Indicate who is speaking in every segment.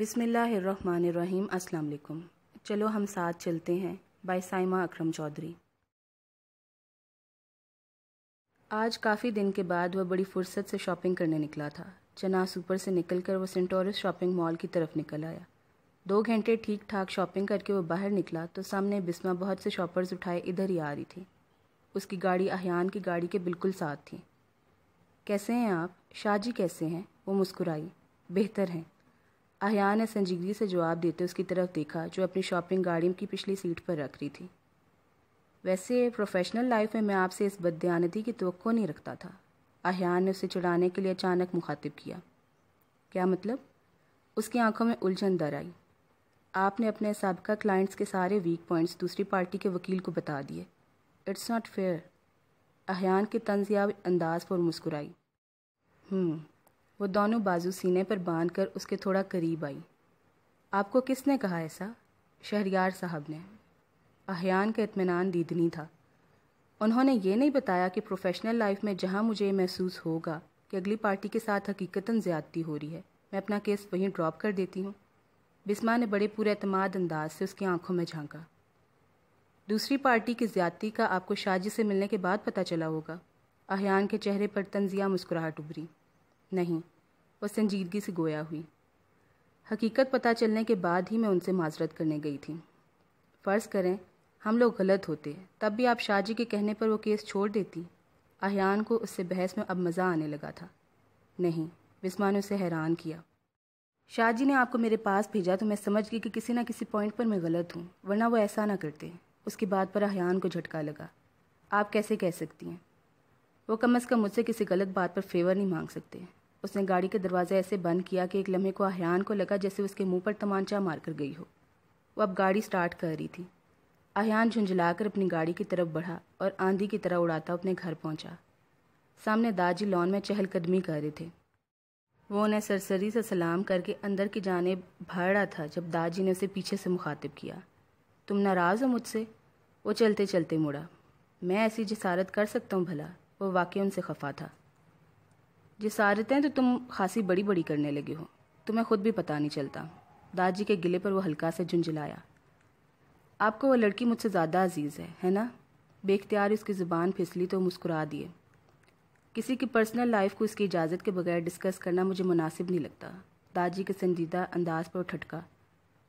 Speaker 1: बिसमीम् अस्सलाम चलो हम साथ चलते हैं बाय साइमा अकरम चौधरी आज काफ़ी दिन के बाद वह बड़ी फुर्सत से शॉपिंग करने निकला था चना सुपर से निकलकर वह सेंटोरस शॉपिंग मॉल की तरफ निकल आया दो घंटे ठीक ठाक शॉपिंग करके वह बाहर निकला तो सामने बिस्मा बहुत से शॉपर्स उठाए इधर ही आ रही थी उसकी गाड़ी अहियान की गाड़ी के बिल्कुल साथ थी कैसे हैं आप शाहजी कैसे हैं वो मुस्कुराई बेहतर हैं अहियान ने संजीदगी से जवाब देते उसकी तरफ देखा जो अपनी शॉपिंग गाड़ी की पिछली सीट पर रख रही थी वैसे प्रोफेशनल लाइफ में मैं आपसे इस बदयानती की तो नहीं रखता था अहियान ने उसे चढ़ाने के लिए अचानक मुखातिब किया क्या मतलब उसकी आंखों में उलझन दर आई आपने अपने सबका क्लाइंट्स के सारे वीक पॉइंट्स दूसरी पार्टी के वकील को बता दिए इट्स नॉट फेयर अहियान के तंजियाब अंदाज पर मुस्कुराई हम्म वो दोनों बाजू सीने पर बांध कर उसके थोड़ा करीब आई आपको किसने कहा ऐसा शहरियार साहब ने अहियान का इतमान दीदनी था उन्होंने ये नहीं बताया कि प्रोफेशनल लाइफ में जहाँ मुझे ये महसूस होगा कि अगली पार्टी के साथ हकीकता ज़्यादती हो रही है मैं अपना केस वहीं ड्रॉप कर देती हूँ बिस्मा ने बड़े पूरे अतमाद अंदाज से उसकी आंखों में झांका दूसरी पार्टी की ज्यादती का आपको शाजी से मिलने के बाद पता चला होगा अहियान के चेहरे पर तंजिया मुस्कुराहट उभरी नहीं वह संजीदगी से गोया हुई हकीकत पता चलने के बाद ही मैं उनसे माजरत करने गई थी फ़र्ज़ करें हम लोग गलत होते तब भी आप शाहजी के कहने पर वो केस छोड़ देती अहियान को उससे बहस में अब मज़ा आने लगा था नहीं बिस्मा ने उसे हैरान किया शाहजी ने आपको मेरे पास भेजा तो मैं समझ गई कि किसी ना किसी पॉइंट पर मैं गलत हूँ वरना वो ऐसा ना करते उसकी बात पर अहियान को झटका लगा आप कैसे कह सकती हैं वो कम अज़ कम मुझसे किसी गलत बात पर फेवर नहीं मांग सकते उसने गाड़ी के दरवाजे ऐसे बंद किया कि एक लम्हे को अहियान को लगा जैसे उसके मुंह पर तमांचा मार कर गई हो वो अब गाड़ी स्टार्ट कर रही थी अहियान झुंझलाकर अपनी गाड़ी की तरफ बढ़ा और आंधी की तरह उड़ाता अपने घर पहुंचा सामने दाजी लॉन में चहलकदमी कर रहे थे वो उन्हें सरसरी से सलाम करके अंदर की जाने भाड़ा था जब दाजी ने उसे पीछे से मुखातिब किया तुम नाराज़ हो मुझसे वो चलते चलते मुड़ा मैं ऐसी जसारत कर सकता हूँ भला वो वाकई उनसे खफा था सारतें तो तुम खासी बड़ी बड़ी करने लगी हो तुम्हें खुद भी पता नहीं चलता दादी के गिले पर वो हल्का से झुंझलाया आपको वो लड़की मुझसे ज़्यादा अजीज़ है है ना बेख्तियार उसकी ज़ुबान फिसली तो मुस्कुरा दिए किसी की पर्सनल लाइफ को इसकी इजाज़त के बगैर डिस्कस करना मुझे मुनासिब नहीं लगता दादी के संजीदा अंदाज पर ठटका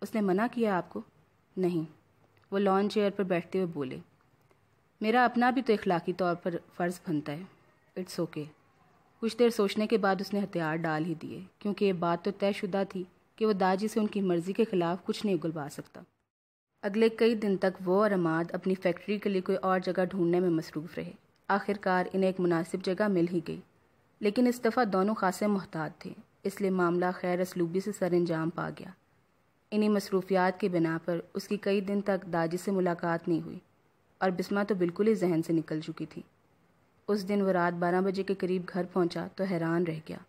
Speaker 1: उसने मना किया आपको नहीं वो लॉन चेयर पर बैठते हुए बोले मेरा अपना भी तो इखलाकी तौर पर फ़र्ज़ बनता है इट्स ओके okay. कुछ देर सोचने के बाद उसने हथियार डाल ही दिए क्योंकि ये बात तो तयशुदा थी कि वो दाजी से उनकी मर्ज़ी के ख़िलाफ़ कुछ नहीं उगलवा सकता अगले कई दिन तक वो और अमाद अपनी फैक्ट्री के लिए कोई और जगह ढूंढने में मसरूफ़ रहे आखिरकार इन्हें एक मुनासिब जगह मिल ही गई लेकिन इस दफ़ा दोनों खासे मोहतात थे इसलिए मामला खैर असलूबी से सर अंजाम पा गया इन्हीं मसरूफियात की बिना पर उसकी कई दिन तक दाजी से मुलाकात नहीं हुई और बिस्मा तो बिल्कुल ही जहन से निकल चुकी थी उस दिन वो रात बारह बजे के करीब घर पहुंचा तो हैरान रह गया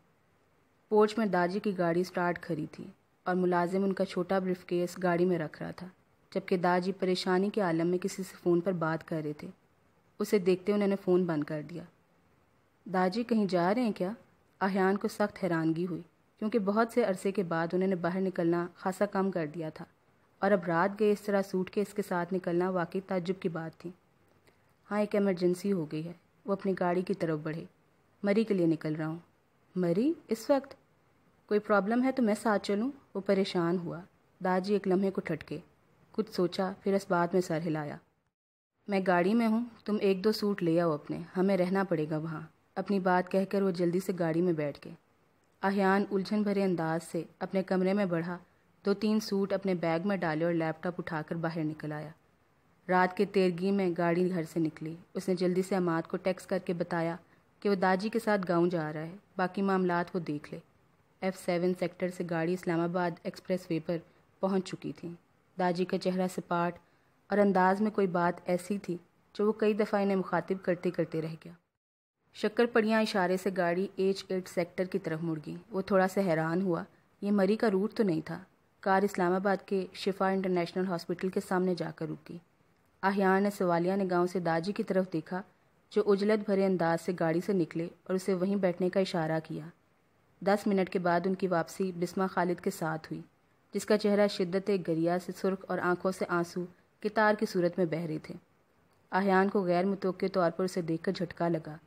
Speaker 1: पोर्च में दाजी की गाड़ी स्टार्ट खड़ी थी और मुलाजिम उनका छोटा केस गाड़ी में रख रहा था जबकि दाजी परेशानी के आलम में किसी से फ़ोन पर बात कर रहे थे उसे देखते उन्होंने फ़ोन बंद कर दिया दाजी कहीं जा रहे हैं क्या अहान को सख्त हैरानगी हुई क्योंकि बहुत से अरसे के बाद उन्होंने बाहर निकलना खासा कम कर दिया था और अब रात गए इस तरह सूट के इसके साथ निकलना वाकई ताज्जुब की बात थी हाँ एक इमरजेंसी हो गई है वो अपनी गाड़ी की तरफ बढ़े मरी के लिए निकल रहा हूँ मरी इस वक्त कोई प्रॉब्लम है तो मैं साथ चलूँ वो परेशान हुआ दाजी एक लम्हे को ठटके कुछ सोचा फिर इस बात में सर हिलाया मैं गाड़ी में हूँ तुम एक दो सूट ले आओ अपने हमें रहना पड़ेगा वहाँ अपनी बात कहकर वो जल्दी से गाड़ी में बैठ गए अहान उलझन भरे अंदाज से अपने कमरे में बढ़ा दो तीन सूट अपने बैग में डाले और लैपटॉप उठाकर बाहर निकल आया रात के तेरगी में गाड़ी घर से निकली उसने जल्दी से अमाद को टैक्स करके बताया कि वो दाजी के साथ गांव जा रहा है बाकी मामला वो देख ले एफ सेवन सेक्टर से गाड़ी इस्लामाबाद एक्सप्रेस वे पर पहुँच चुकी थी दाजी का चेहरा सपाट और अंदाज में कोई बात ऐसी थी जो वो कई दफ़ा इन्हें मुखातिब करते करते रह गया शक्कर पड़ियाँ इशारे से गाड़ी एच एट सेक्टर की तरफ मुड़ गई वो थोड़ा सा हैरान हुआ ये मरी का रूट तो नहीं था कार इस्लामाबाद के शिफा इंटरनेशनल हॉस्पिटल के सामने जाकर रुकी आहियान ने सवालिया ने गांव से दाजी की तरफ देखा जो उजलत भरे अंदाज से गाड़ी से निकले और उसे वहीं बैठने का इशारा किया दस मिनट के बाद उनकी वापसी बिस्मा खालिद के साथ हुई जिसका चेहरा शिद्दत गरिया से सुर्ख और आंखों से आंसू कितार की सूरत में बह रहे थे आहियान को गैर मुतोक़ तौर पर उसे देखकर झटका लगा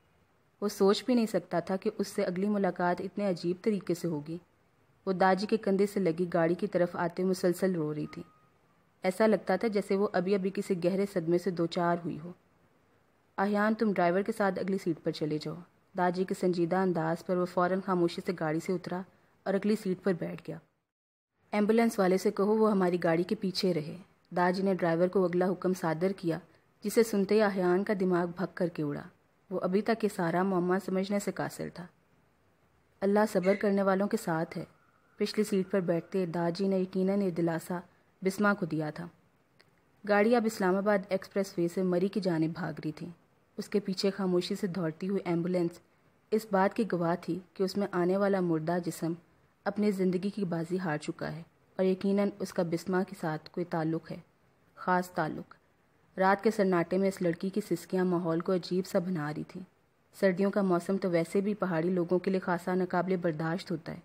Speaker 1: वो सोच भी नहीं सकता था कि उससे अगली मुलाकात इतने अजीब तरीके से होगी वो दाजी के कंधे से लगी गाड़ी की तरफ आते मुसलसल रो रही थी ऐसा लगता था जैसे वो अभी अभी किसी गहरे सदमे से दो चार हुई हो आयान तुम ड्राइवर के साथ अगली सीट पर चले जाओ दाजी के संजीदा अंदाज पर वह फ़ौरन खामोशी से गाड़ी से उतरा और अगली सीट पर बैठ गया एम्बुलेंस वाले से कहो वो हमारी गाड़ी के पीछे रहे दाजी ने ड्राइवर को अगला हुक्म सादर किया जिसे सुनते ही अहियान का दिमाग भग करके उड़ा वो अभी तक ये सारा मामा समझने से कासिल था अल्लाह सब्र करने वालों के साथ है पिछली सीट पर बैठते दाजी ने यकीनन ये दिलासा बिस्मा को दिया था गाड़ी अब इस्लामाबाद एक्सप्रेस वे से मरी की जानब भाग रही थी उसके पीछे खामोशी से दौड़ती हुई एम्बुलेंस इस बात की गवाह थी कि उसमें आने वाला मुर्दा जिसम अपनी ज़िंदगी की बाजी हार चुका है और यकीन उसका बिस्मा के साथ कोई ताल्लुक है ख़ास ताल्लुक रात के सन्नाटे में इस लड़की की सिसकियाँ माहौल को अजीब सा बना रही थी सर्दियों का मौसम तो वैसे भी पहाड़ी लोगों के लिए खासा नाकबले बर्दाश्त होता है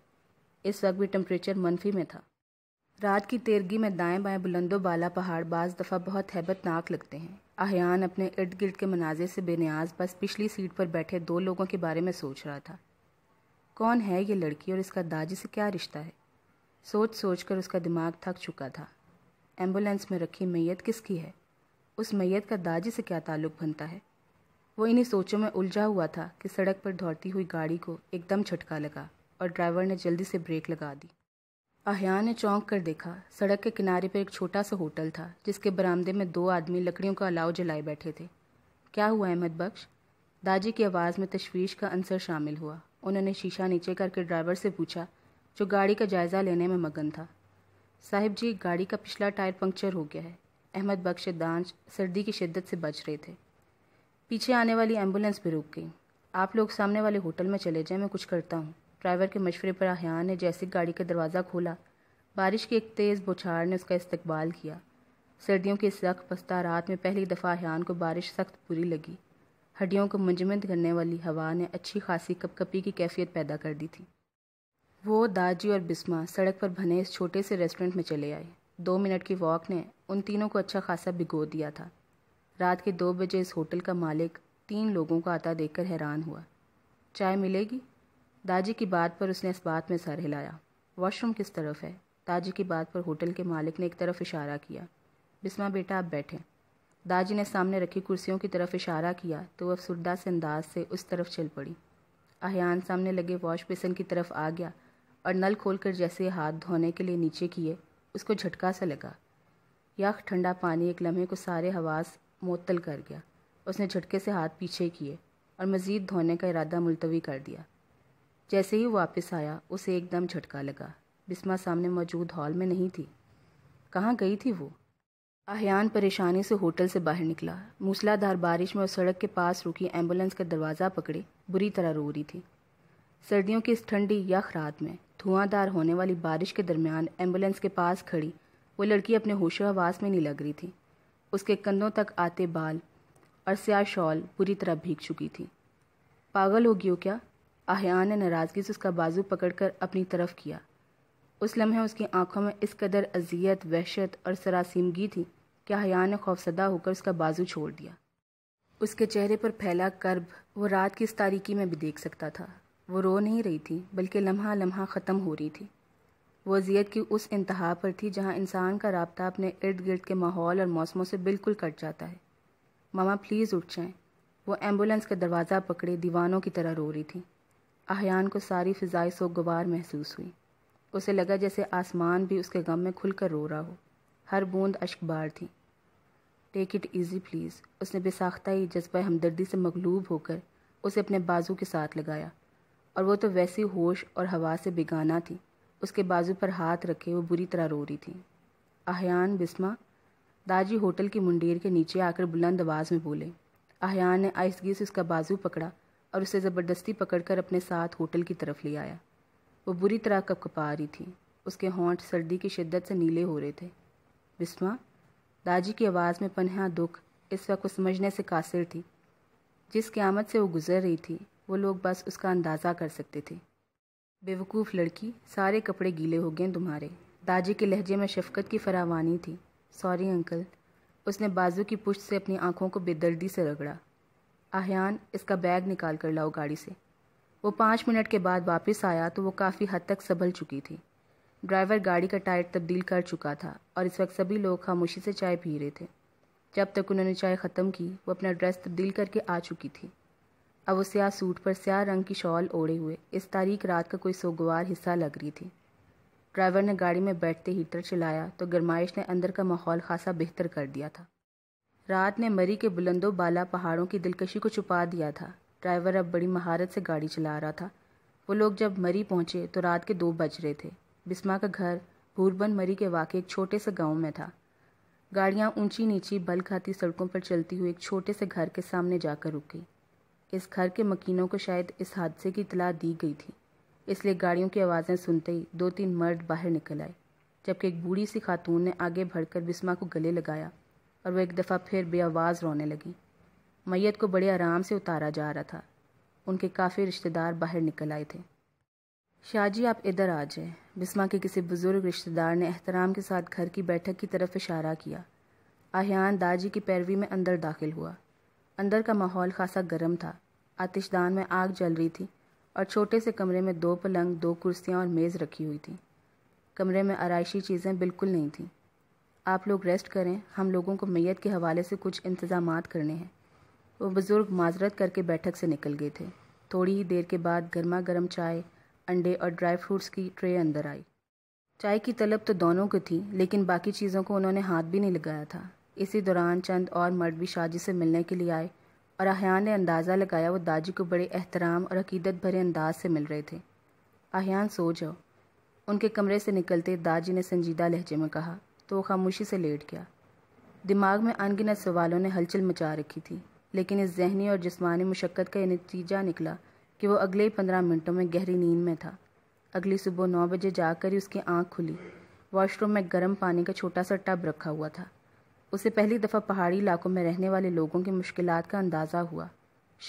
Speaker 1: इस वक्त भी टम्परेचर मनफी में था रात की तेरगी में दाएं बाएं बुलंदो बाला पहाड़ बाज दफ़ा बहुत हैबतनाक लगते हैं आहयान अपने इर्द गिर्द के मनाजे से बेनियाज बस पिछली सीट पर बैठे दो लोगों के बारे में सोच रहा था कौन है ये लड़की और इसका दाजी से क्या रिश्ता है सोच सोच कर उसका दिमाग थक चुका था एम्बुलेंस में रखी मैयत किसकी है उस मैयत का दाजी से क्या ताल्लुक बनता है वो इन्हीं सोचों में उलझा हुआ था कि सड़क पर दौड़ती हुई गाड़ी को एकदम झटका लगा और ड्राइवर ने जल्दी से ब्रेक लगा दी अहिया ने चौंक कर देखा सड़क के किनारे पर एक छोटा सा होटल था जिसके बरामदे में दो आदमी लकड़ियों का अलाव जलाए बैठे थे क्या हुआ अहमद बख्श दाजी की आवाज़ में तशवीश का अंसर शामिल हुआ उन्होंने शीशा नीचे करके ड्राइवर से पूछा जो गाड़ी का जायज़ा लेने में मगन था साहिब जी गाड़ी का पिछला टायर पंक्चर हो गया है अहमद बख्श दांच सर्दी की शिद्दत से बच रहे थे पीछे आने वाली एम्बुलेंस भी रुक गई आप लोग सामने वाले होटल में चले जाएं मैं कुछ करता हूँ ड्राइवर के मशवरे पर अहान ने जैसे गाड़ी का दरवाज़ा खोला बारिश की एक तेज़ बुछार ने उसका इस्तकबाल किया सर्दियों की सख्त पस्ता रात में पहली दफ़ा अहान को बारिश सख्त बुरी लगी हड्डियों को मंजमद करने वाली हवा ने अच्छी खासी कपकपी की कैफियत पैदा कर दी थी वो दाजी और बिस्मा सड़क पर भने इस छोटे से रेस्टोरेंट में चले आए दो मिनट की वॉक ने उन तीनों को अच्छा खासा भिगो दिया था रात के दो बजे इस होटल का मालिक तीन लोगों को आता देखकर हैरान हुआ चाय मिलेगी दाजी की बात पर उसने इस बात में सर हिलाया वॉशरूम किस तरफ है दाजी की बात पर होटल के मालिक ने एक तरफ इशारा किया बिस्मा बेटा आप बैठें दाजी ने सामने रखी कुर्सियों की तरफ इशारा किया तो वह अफसरदा से अंदाज से उस तरफ चल पड़ी अहियान सामने लगे वॉश बेसन की तरफ आ गया और नल खोलकर जैसे हाथ धोने के लिए नीचे किए उसको झटका सा लगा यख ठंडा पानी एक लम्हे को सारे हवास मअतल कर गया उसने झटके से हाथ पीछे किए और मज़ीद धोने का इरादा मुलतवी कर दिया जैसे ही वापस आया उसे एकदम झटका लगा बिस्मा सामने मौजूद हॉल में नहीं थी कहाँ गई थी वो आहयान परेशानी से होटल से बाहर निकला मूसलाधार बारिश में और सड़क के पास रुकी एम्बुलेंस का दरवाज़ा पकड़े बुरी तरह रो रही थी सर्दियों की इस ठंडी यख रात में धुआंधार होने वाली बारिश के दरमियान एम्बुलेंस के पास खड़ी वो लड़की अपने होशोहवास में नहीं लग रही थी उसके कंधों तक आते बाल और स्या शॉल बुरी तरह भीग चुकी थी पागल हो गई हो क्या आहियान ने नाराज़गी से उसका बाजू पकड़कर अपनी तरफ किया उस लम्हे उसकी आंखों में इस कदर अजियत वहशत और सरासीमगी थी कि आहियान ने खौफसदा होकर उसका बाजू छोड़ दिया उसके चेहरे पर फैला कर्ब वो रात की इस तारीकी में भी देख सकता था वो रो नहीं रही थी बल्कि लम्हा लम्हा ख़त्म हो रही थी वो अजियत की उस इंतहा पर थी जहाँ इंसान का रबता अपने इर्द गिर्द के माहौल और मौसमों से बिल्कुल कट जाता है मामा प्लीज़ उठ जाएँ वो एम्बुलेंस का दरवाज़ा पकड़े दीवानों की तरह रो रही थी अहयान को सारी फिजाई सोगवार महसूस हुई उसे लगा जैसे आसमान भी उसके गम में खुलकर रो रहा हो हर बूंद अशकबार थी टेक इट ईजी प्लीज़ उसने बेसाख्ता ही जज्बा हमदर्दी से मकलूब होकर उसे अपने बाजू के साथ लगाया और वो तो वैसी होश और हवा से बिगाना थी उसके बाजू पर हाथ रखे वो बुरी तरह रो रही थी अहयान बिस्मा दाजी होटल की मुंडेर के नीचे आकर बुलंद आवाज़ में बोले अहयान ने आहिस्तगी से उसका बाजू पकड़ा और उसे ज़बरदस्ती पकड़कर अपने साथ होटल की तरफ ले आया वो बुरी तरह कपकपा रही थी उसके होंठ सर्दी की शिद्दत से नीले हो रहे थे बिस्मा दाजी की आवाज़ में पन्हा दुख इस वक्त समझने से कासिर थी जिस क्यामत से वो गुजर रही थी वो लोग बस उसका अंदाज़ा कर सकते थे बेवकूफ़ लड़की सारे कपड़े गीले हो गए तुम्हारे दाजी के लहजे में शफकत की फरावानी थी सॉरी अंकल उसने बाजू की पुश्त से अपनी आंखों को बेदर्दी से रगड़ा आहयान इसका बैग निकाल कर लाओ गाड़ी से वो पाँच मिनट के बाद वापस आया तो वो काफ़ी हद तक संभल चुकी थी ड्राइवर गाड़ी का टायर तब्दील कर चुका था और इस वक्त सभी लोग खामोशी से चाय पी रहे थे जब तक उन्होंने चाय ख़त्म की वो अपना ड्रेस तब्दील करके आ चुकी थी अब वो स्याह सूट पर स्याह रंग की शॉल ओढ़े हुए इस तारीख रात का कोई सोगवार हिस्सा लग रही थी ड्राइवर ने गाड़ी में बैठते हीटर चलाया तो गरमाइश ने अंदर का माहौल खासा बेहतर कर दिया था रात ने मरी के बुलंदो बाला पहाड़ों की दिलकशी को छुपा दिया था ड्राइवर अब बड़ी महारत से गाड़ी चला रहा था वो लोग जब मरी पहुंचे तो रात के दो बज रहे थे बिस्मा का घर भूरबन मरी के वाक़ एक छोटे से गांव में था गाड़ियाँ ऊंची नीची बल खाती सड़कों पर चलती हुई एक छोटे से घर के सामने जाकर रुकी इस घर के मकीनों को शायद इस हादसे की इतला दी गई थी इसलिए गाड़ियों की आवाज़ें सुनते ही दो तीन मर्द बाहर निकल आए जबकि एक बूढ़ी सी खातून ने आगे बढ़कर बिस्मा को गले लगाया और वह एक दफ़ा फिर बेआवाज़ रोने लगी मैयत को बड़े आराम से उतारा जा रहा था उनके काफ़ी रिश्तेदार बाहर निकल आए थे शाहजी आप इधर आ जाए बिस्मा के किसी बुज़ुर्ग रिश्तेदार ने एहतराम के साथ घर की बैठक की तरफ इशारा किया आहियान दाजी की पैरवी में अंदर दाखिल हुआ अंदर का माहौल खासा गर्म था आतिशदान में आग जल रही थी और छोटे से कमरे में दो पलंग दो कुर्सियाँ और मेज़ रखी हुई थी कमरे में आरइशी चीज़ें बिल्कुल नहीं थीं आप लोग रेस्ट करें हम लोगों को मैयत के हवाले से कुछ इंतजाम करने हैं वो बुज़ुर्ग माजरत करके बैठक से निकल गए थे थोड़ी ही देर के बाद गर्मा गर्म चाय अंडे और ड्राई फ्रूट्स की ट्रे अंदर आई चाय की तलब तो दोनों की थी लेकिन बाकी चीज़ों को उन्होंने हाथ भी नहीं लगाया था इसी दौरान चंद और मर्द भी शादी से मिलने के लिए आए और आहयान ने अंदाज़ा लगाया वो दाजी को बड़े एहतराम और अकीदत भरे अंदाज से मिल रहे थे आहयान सो जाओ उनके कमरे से निकलते दाजी ने संजीदा लहजे में कहा तो वो खामोशी से लेट गया दिमाग में अनगिनत सवालों ने हलचल मचा रखी थी लेकिन इस जहनी और जिस्मानी मुशक्क़त का नतीजा निकला कि वो अगले ही पंद्रह मिनटों में गहरी नींद में था अगली सुबह नौ बजे जाकर ही उसकी आँख खुली वॉशरूम में गर्म पानी का छोटा सा टब रखा हुआ था उसे पहली दफ़ा पहाड़ी इलाकों में रहने वाले लोगों की मुश्किल का अंदाज़ा हुआ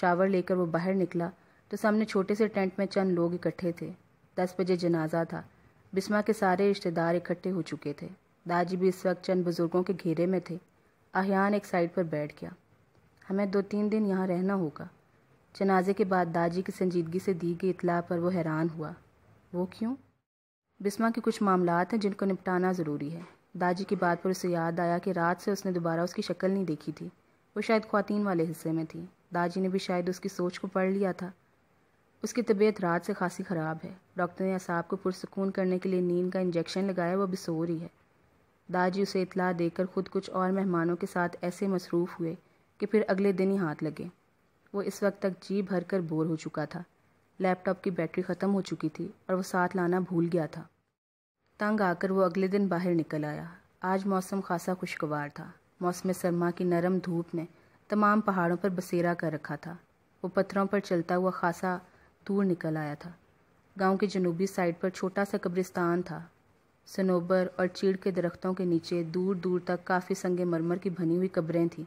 Speaker 1: शावर लेकर वो बाहर निकला तो सामने छोटे से टेंट में चंद लोग इकट्ठे थे दस बजे जनाजा था बिस्मा के सारे रिश्तेदार इकट्ठे हो चुके थे दादी भी इस वक्त चंद बुज़ुर्गों के घेरे में थे अहियान एक साइड पर बैठ गया हमें दो तीन दिन यहाँ रहना होगा जनाजे के बाद दाजी की संजीदगी से दी गई इतला पर वो हैरान हुआ वो क्यों बिस्मा के कुछ मामलात हैं जिनको निपटाना ज़रूरी है दाजी की बात पर उसे याद आया कि रात से उसने दोबारा उसकी शक्ल नहीं देखी थी वो शायद खुतिन वाले हिस्से में थी दाजी ने भी शायद उसकी सोच को पढ़ लिया था उसकी तबीयत रात से खासी ख़राब है डॉक्टर ने असाब को पुरसकून करने के लिए नींद का इंजेक्शन लगाया वो अभी सो रही है दाजी उसे इतला देकर खुद कुछ और मेहमानों के साथ ऐसे मसरूफ़ हुए कि फिर अगले दिन ही हाथ लगे वो इस वक्त तक जी भर कर बोर हो चुका था लैपटॉप की बैटरी ख़त्म हो चुकी थी और वो साथ लाना भूल गया था तंग आकर वो अगले दिन बाहर निकल आया आज मौसम खासा खुशगवार था मौसम सरमा की नरम धूप ने तमाम पहाड़ों पर बसेरा कर रखा था वो पत्थरों पर चलता हुआ खासा दूर निकल आया था गांव के जनूबी साइड पर छोटा सा कब्रिस्तान था सनोबर और चीड़ के दरख्तों के नीचे दूर दूर तक काफ़ी संग मरमर की बनी हुई कब्रें थीं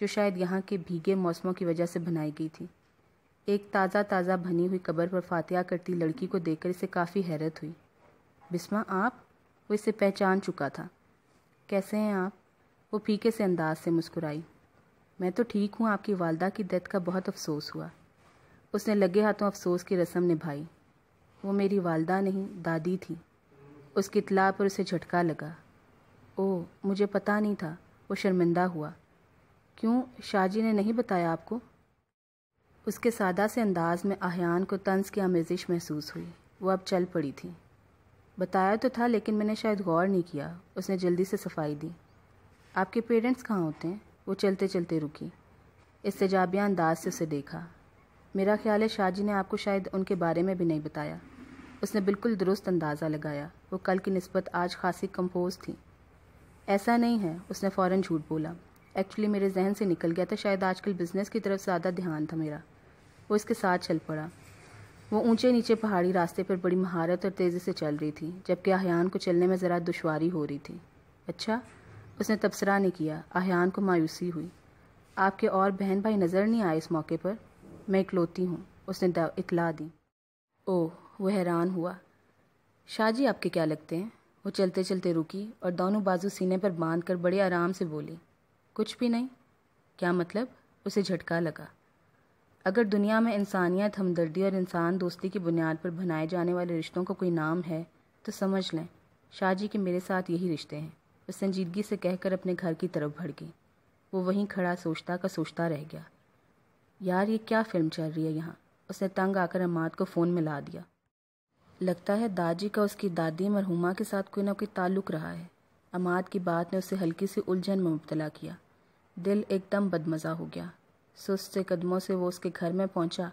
Speaker 1: जो शायद यहाँ के भीगे मौसमों की वजह से बनाई गई थी एक ताज़ा ताज़ा बनी हुई कब्र पर फातिया करती लड़की को देखकर इसे काफ़ी हैरत हुई बिस्मा आप वो इसे पहचान चुका था कैसे हैं आप वो फीके से अंदाज से मुस्कुराई मैं तो ठीक हूँ आपकी वालदा की डेथ का बहुत अफसोस हुआ उसने लगे हाथों अफसोस की रस्म निभाई वो मेरी वालदा नहीं दादी थी उसकी इतला पर उसे झटका लगा ओह मुझे पता नहीं था वो शर्मिंदा हुआ क्यों शाहजी ने नहीं बताया आपको उसके सादा से अंदाज में आहयान को तंज की आमेजिश महसूस हुई वो अब चल पड़ी थी बताया तो था लेकिन मैंने शायद गौर नहीं किया उसने जल्दी से सफाई दी आपके पेरेंट्स कहाँ होते हैं वो चलते चलते रुकी इस तजाबिया अंदाज से उसे देखा मेरा ख्याल है शाहजी ने आपको शायद उनके बारे में भी नहीं बताया उसने बिल्कुल दुरुस्त अंदाज़ा लगाया वो कल की नस्बत आज खासी कंपोज थी ऐसा नहीं है उसने फ़ौरन झूठ बोला एक्चुअली मेरे जहन से निकल गया था शायद आजकल बिजनेस की तरफ ज़्यादा ध्यान था मेरा वो इसके साथ चल पड़ा वो ऊंचे नीचे पहाड़ी रास्ते पर बड़ी महारत और तेज़ी से चल रही थी जबकि आहयान को चलने में ज़रा दुशारी हो रही थी अच्छा उसने तबसरा नहीं किया अहान को मायूसी हुई आपके और बहन भाई नज़र नहीं आए इस मौके पर मैं इकलौती हूँ उसने इतला दी ओह वो हैरान हुआ शाहजी आपके क्या लगते हैं वो चलते चलते रुकी और दोनों बाजू सीने पर बांध कर बड़े आराम से बोली कुछ भी नहीं क्या मतलब उसे झटका लगा अगर दुनिया में इंसानियत हमदर्दी और इंसान दोस्ती की बुनियाद पर बनाए जाने वाले रिश्तों का को कोई नाम है तो समझ लें शाहजी के मेरे साथ यही रिश्ते हैं वह संजीदगी से कहकर अपने घर की तरफ भड़ गई वो वहीं खड़ा सोचता का सोचता रह गया यार ये क्या फिल्म चल रही है यहाँ उसने तंग आकर अमाद को फ़ोन मिला दिया लगता है दाजी का उसकी दादी मरहुमा के साथ कोई ना कोई ताल्लुक रहा है अमाद की बात ने उसे हल्की सी उलझन में मुबतला किया दिल एकदम बदमज़ा हो गया सुस्त से कदमों से वो उसके घर में पहुंचा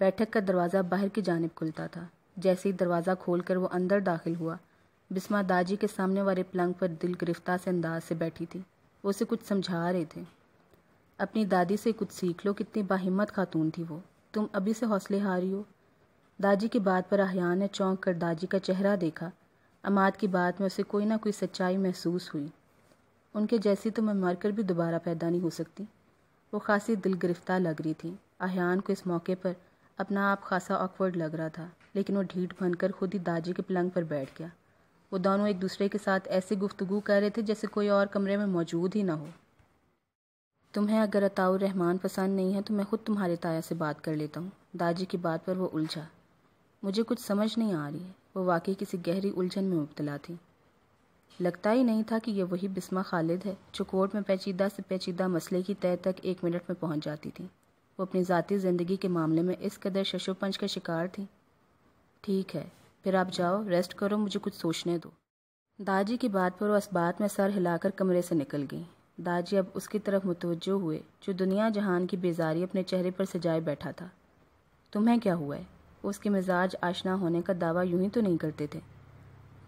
Speaker 1: बैठक का दरवाज़ा बाहर की जानब खुलता था जैसे ही दरवाज़ा खोलकर वो अंदर दाखिल हुआ बिस्मा दाजी के सामने वाले पलंग पर दिल गिरफ्तार से अंदाज से बैठी थी वो उसे कुछ समझा रहे थे अपनी दादी से कुछ सीख लो कितनी बाहिम्मत खातून थी वो तुम अभी से हौसले हारी हो दाजी की बात पर आहयान ने चौंक कर दाजी का चेहरा देखा अमाद की बात में उसे कोई ना कोई सच्चाई महसूस हुई उनके जैसी तो मैं मरकर भी दोबारा पैदा नहीं हो सकती वो खासी दिल गिरफ्तार लग रही थी अहियान को इस मौके पर अपना आप खासा ऑकवर्ड लग रहा था लेकिन वो ढीठ बनकर खुद ही दाजी के पलंग पर बैठ गया वो दोनों एक दूसरे के साथ ऐसी गुफ्तगु कर रहे थे जैसे कोई और कमरे में मौजूद ही ना हो तुम्हें अगर अताउर रहमान पसंद नहीं है तो मैं खुद तुम्हारे ताया से बात कर लेता हूँ दाजी की बात पर वो उलझा मुझे कुछ समझ नहीं आ रही वो वाकई किसी गहरी उलझन में मुबतला थी लगता ही नहीं था कि यह वही बिस्मा खालिद है जो कोर्ट में पेचीदा से पेचीदा मसले की तय तक एक मिनट में पहुंच जाती थी वो अपनी ज़ाती ज़िंदगी के मामले में इस कदर शशोपंच का शिकार थी ठीक है फिर आप जाओ रेस्ट करो मुझे कुछ सोचने दो दाजी की बात पर वो इस्बात में सर हिलाकर कमरे से निकल गई दाजी अब उसकी तरफ मुतवजो हुए जो दुनिया जहान की बेजारी अपने चेहरे पर सजाए बैठा था तुम्हें क्या हुआ है उसके मिजाज आशना होने का दावा यूं ही तो नहीं करते थे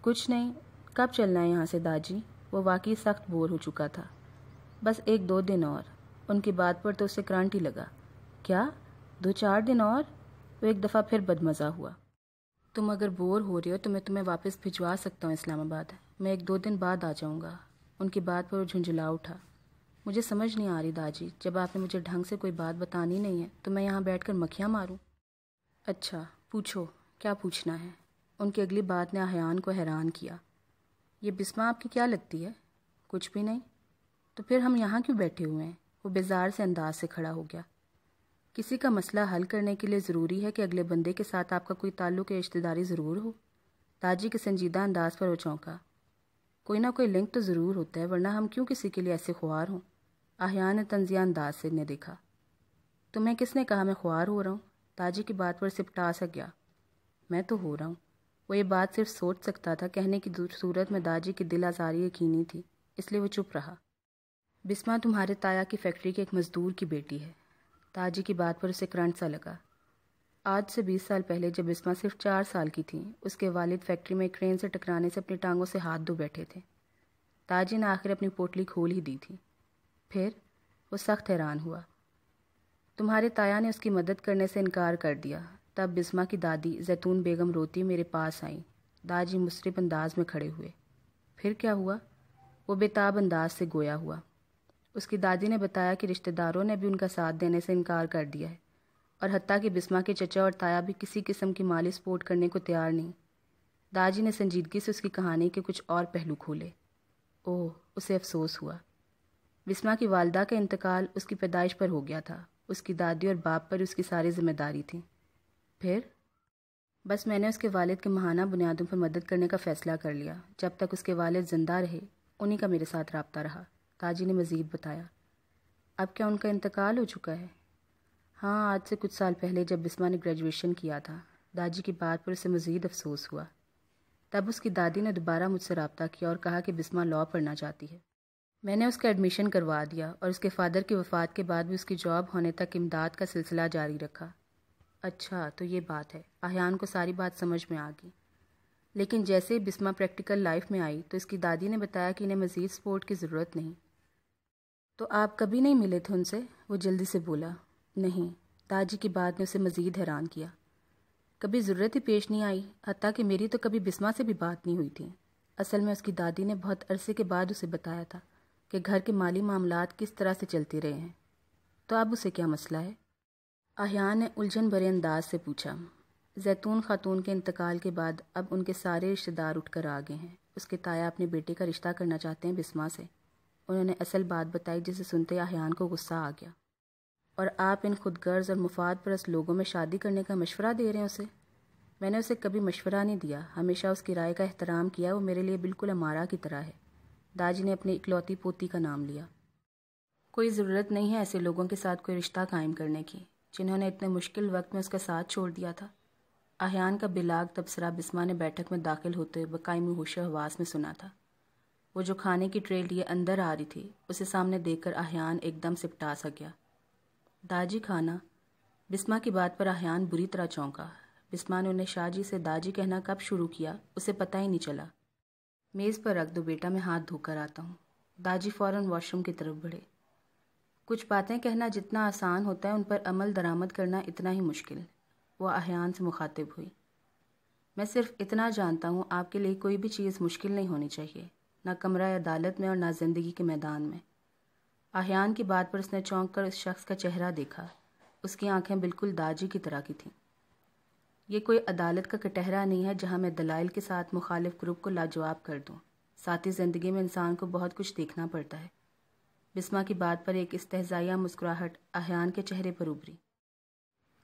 Speaker 1: कुछ नहीं कब चलना है यहाँ से दाजी वो वाकई सख्त बोर हो चुका था बस एक दो दिन और उनकी बात पर तो उसे क्रांति लगा क्या दो चार दिन और वो एक दफ़ा फिर बदमज़ा हुआ तुम अगर बोर हो रहे हो तो मैं तुम्हें वापस भिजवा सकता हूँ इस्लामाबाद मैं एक दो दिन बाद आ जाऊँगा उनकी बात पर वो झुंझुला उठा मुझे समझ नहीं आ रही दाजी जब आपने मुझे ढंग से कोई बात बतानी नहीं है तो मैं यहाँ बैठ कर मक्खियाँ मारूँ अच्छा पूछो क्या पूछना है उनकी अगली बात ने अहान को हैरान किया ये बिस्मा आपकी क्या लगती है कुछ भी नहीं तो फिर हम यहाँ क्यों बैठे हुए हैं वो बेजार से अंदाज से खड़ा हो गया किसी का मसला हल करने के लिए ज़रूरी है कि अगले बंदे के साथ आपका कोई ताल्लुक या रिश्तेदारी ज़रूर हो ताजी के संजीदा अंदाज पर वो चौंका कोई ना कोई लिंक तो ज़रूर होता है वरना हम क्यों किसी के लिए ऐसे ख्वार हों आहयान ने तंजिया अंदाज से ने देखा तुम्हें किसने कहा मैं ख्वार हो रहा हूँ ताजी की बात पर सिपटा सा गया मैं तो हो रहा हूँ वो ये बात सिर्फ सोच सकता था कहने की सूरत में दाजी की दिल आजारी यकीनी थी इसलिए वो चुप रहा बिस्मा तुम्हारे ताया की फैक्ट्री के एक मज़दूर की बेटी है ताजी की बात पर उसे करंट सा लगा आज से बीस साल पहले जब बिस्मा सिर्फ चार साल की थी उसके वालिद फैक्ट्री में क्रेन से टकराने से अपनी टांगों से हाथ धो बैठे थे ताजी ने आखिर अपनी पोटली खोल ही दी थी फिर वो सख्त हैरान हुआ तुम्हारे ताया ने उसकी मदद करने से इनकार कर दिया तब बिस्मा की दादी जैतून बेगम रोती मेरे पास आई दाजी मुसरफ अंदाज में खड़े हुए फिर क्या हुआ वो बेताब अंदाज से गोया हुआ उसकी दादी ने बताया कि रिश्तेदारों ने भी उनका साथ देने से इनकार कर दिया है और हती कि बिस्मा के चचा और ताया भी किसी किस्म की माली सपोर्ट करने को तैयार नहीं दाजी ने संजीदगी से उसकी कहानी के कुछ और पहलू खोले ओह उसे अफसोस हुआ बिस्मा की वालदा का इंतकाल उसकी पैदाइश पर हो गया था उसकी दादी और बाप पर उसकी सारी जिम्मेदारी थी फिर बस मैंने उसके वालिद के महाना बुनियादों पर मदद करने का फ़ैसला कर लिया जब तक उसके वालिद ज़िंदा रहे उन्हीं का मेरे साथ रबता रहा ताजी ने मज़ीद बताया अब क्या उनका इंतकाल हो चुका है हाँ आज से कुछ साल पहले जब बिस्मा ने ग्रेजुएशन किया था दादी की बात पर उसे मज़ीद अफसोस हुआ तब उसकी दादी ने दोबारा मुझसे रबता किया और कहा कि बिस्मा लॉ पढ़ना चाहती है मैंने उसका एडमिशन करवा दिया और उसके फ़ादर की वफ़ात के बाद भी उसकी जॉब होने तक इमदाद का सिलसिला जारी रखा अच्छा तो ये बात है आयान को सारी बात समझ में आ गई लेकिन जैसे बिस्मा प्रैक्टिकल लाइफ में आई तो इसकी दादी ने बताया कि इन्हें मज़ीद सपोर्ट की ज़रूरत नहीं तो आप कभी नहीं मिले थे उनसे वो जल्दी से बोला नहीं दादी की बात ने उसे मज़ीद हैरान किया कभी ज़रूरत ही पेश नहीं आई हती कि मेरी तो कभी बिस्मा से भी बात नहीं हुई थी असल में उसकी दादी ने बहुत अरसे के बाद उसे बताया था कि घर के माली मामला किस तरह से चलते रहे हैं तो अब उसे क्या मसला है अहियान ने उलझन भरे अंदाज से पूछा जैतून खातून के इंतकाल के बाद अब उनके सारे रिश्तेदार उठकर आ गए हैं उसके ताया अपने बेटे का रिश्ता करना चाहते हैं बिस्मा से उन्होंने असल बात बताई जिसे सुनते आह्यान को गुस्सा आ गया और आप इन खुदगर्ज और मुफाद परस लोगों में शादी करने का मशवरा दे रहे हैं उसे मैंने उसे कभी मशवरा नहीं दिया हमेशा उसकी राय का एहतराम किया वो मेरे लिए बिल्कुल हमारा की तरह है दाजी ने अपनी इकलौती पोती का नाम लिया कोई ज़रूरत नहीं है ऐसे लोगों के साथ कोई रिश्ता कायम करने की जिन्होंने इतने मुश्किल वक्त में उसका साथ छोड़ दिया था अहयान का बिलाग तबसरा बिस्मा ने बैठक में दाखिल होते हुए बकायमी होश हवास में सुना था वो जो खाने की ट्रे लिए अंदर आ रही थी उसे सामने देखकर अहयान एकदम सिपटा सा गया दाजी खाना बिस्मा की बात पर अहयान बुरी तरह चौंका बिस्मा ने उन्हें शाहजी से दाजी कहना कब शुरू किया उसे पता ही नहीं चला मेज़ पर रख दो बेटा मैं हाथ धोकर आता हूँ दाजी फ़ौरन वॉशरूम की तरफ बढ़े कुछ बातें कहना जितना आसान होता है उन पर अमल दरामद करना इतना ही मुश्किल वह अहियान से मुखातिब हुई मैं सिर्फ इतना जानता हूँ आपके लिए कोई भी चीज़ मुश्किल नहीं होनी चाहिए ना कमरा अदालत में और ना ज़िंदगी के मैदान में आह्यान की बात पर उसने चौंक कर उस शख्स का चेहरा देखा उसकी आंखें बिल्कुल दाजी की तरह की थीं ये कोई अदालत का कटहरा नहीं है जहां मैं दलाइल के साथ मुखालिफ ग्रुप को लाजवाब कर दूं साथ ही ज़िंदगी में इंसान को बहुत कुछ देखना पड़ता है बिस्मा की बात पर एक इस्तेजाया मुस्कुराहट अहान के चेहरे पर उभरी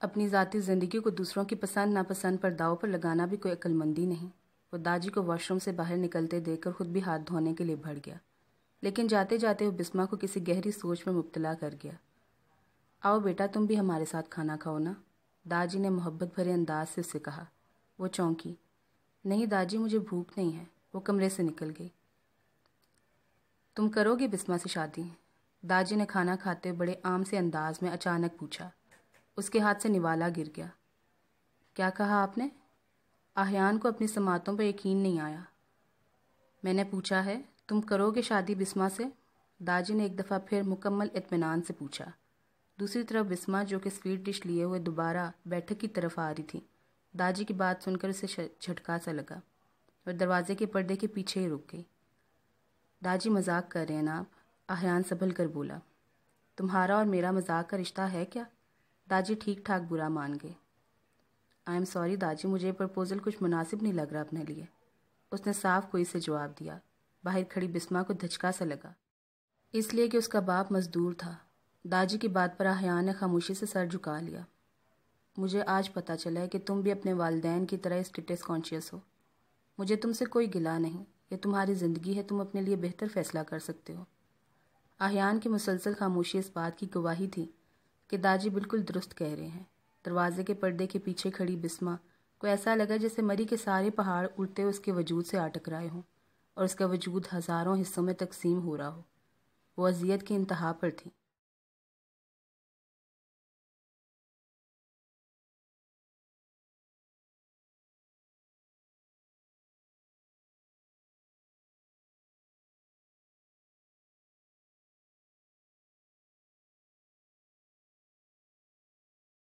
Speaker 1: अपनी ज़ाती ज़िंदगी को दूसरों की पसंद नापसंद पर दाव पर लगाना भी कोई अक्लमंदी नहीं वो दाजी को वॉशरूम से बाहर निकलते देखकर खुद भी हाथ धोने के लिए भड़ गया लेकिन जाते जाते वो बिस्मा को किसी गहरी सोच में मुबतला कर गया आओ बेटा तुम भी हमारे साथ खाना खाओ ना दाजी ने मोहब्बत भरे अंदाज से उसे कहा वो चौंकी नहीं दाजी मुझे भूख नहीं है वो कमरे से निकल गई तुम करोगे बिस्मा से शादी दाजी ने खाना खाते हुए बड़े आम से अंदाज में अचानक पूछा उसके हाथ से निवाला गिर गया क्या कहा आपने आहयान को अपनी समातों पर यकीन नहीं आया मैंने पूछा है तुम करोगे शादी बिस्मा से दाजी ने एक दफ़ा फिर मुकम्मल इतमान से पूछा दूसरी तरफ बिस्मा जो कि स्वीट डिश लिए हुए दोबारा बैठक की तरफ आ रही थी दाजी की बात सुनकर उसे झटका सा लगा और दरवाजे के पर्दे के पीछे ही रुक गई दाजी मजाक कर रहे हैं ना आहयान संभल कर बोला तुम्हारा और मेरा मजाक का रिश्ता है क्या दाजी ठीक ठाक बुरा मान गए आई एम सॉरी दाजी मुझे प्रपोज़ल कुछ मुनासिब नहीं लग रहा अपने लिए उसने साफ कोई से जवाब दिया बाहर खड़ी बिस्मा को धचका सा लगा इसलिए कि उसका बाप मजदूर था दाजी की बात पर आहिया ने खामोशी से सर झुका लिया मुझे आज पता चला है कि तुम भी अपने वालदेन की तरह स्टेटस कॉन्शियस हो मुझे तुमसे कोई गिला नहीं ये तुम्हारी ज़िंदगी है तुम अपने लिए बेहतर फैसला कर सकते हो आहयान की मुसलसल खामोशी इस बात की गवाही थी कि दाजी बिल्कुल दुरुस्त कह रहे हैं दरवाजे के पर्दे के पीछे खड़ी बिस्मा को ऐसा लगा जैसे मरी के सारे पहाड़ उड़ते उसके वजूद से आटक रहे हों और उसका वजूद हज़ारों हिस्सों में तकसीम हो रहा हो वो अजियत की इंतहा पर थी